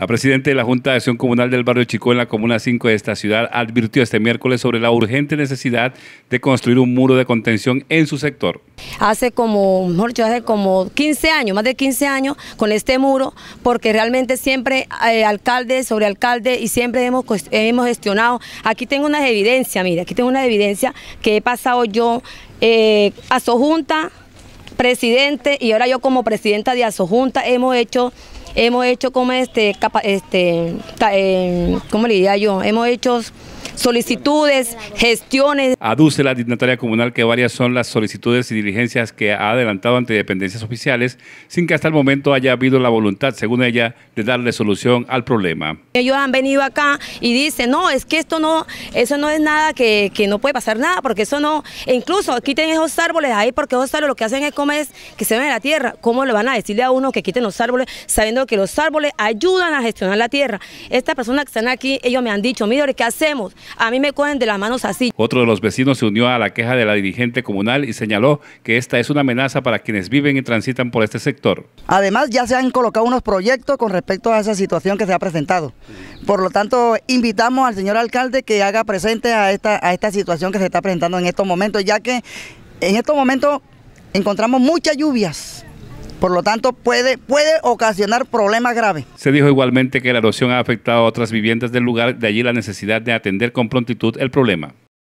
La presidenta de la Junta de Acción Comunal del Barrio Chico en la Comuna 5 de esta ciudad advirtió este miércoles sobre la urgente necesidad de construir un muro de contención en su sector. Hace como, mejor hace como 15 años, más de 15 años con este muro, porque realmente siempre eh, alcalde sobre alcalde y siempre hemos, pues, hemos gestionado. Aquí tengo una evidencia, mira, aquí tengo una evidencia que he pasado yo eh, a su junta, presidente, y ahora yo como presidenta de Asojunta hemos hecho Hemos hecho como este, este, eh, ¿cómo le diría yo? Hemos hecho solicitudes, gestiones. Aduce la dignataria comunal que varias son las solicitudes y diligencias que ha adelantado ante dependencias oficiales sin que hasta el momento haya habido la voluntad, según ella, de darle solución al problema. Ellos han venido acá y dicen, no, es que esto no, eso no es nada que, no puede pasar nada, porque eso no, e incluso quiten esos árboles ahí, porque esos árboles lo que hacen es comer, que se ven la tierra. ¿Cómo le van a decirle a uno que quiten los árboles, sabiendo que los árboles ayudan a gestionar la tierra? esta persona que están aquí, ellos me han dicho, mire, ¿qué hacemos? A mí me cogen de las manos así. Otro de los vecinos se unió a la queja de la dirigente comunal y señaló que esta es una amenaza para quienes viven y transitan por este sector. Además, ya se han colocado unos proyectos con respecto a esa situación que se ha presentado. Por lo tanto, invitamos al señor alcalde que haga presente a esta, a esta situación que se está presentando en estos momentos, ya que en estos momentos encontramos muchas lluvias por lo tanto, puede, puede ocasionar problemas graves. Se dijo igualmente que la erosión ha afectado a otras viviendas del lugar, de allí la necesidad de atender con prontitud el problema.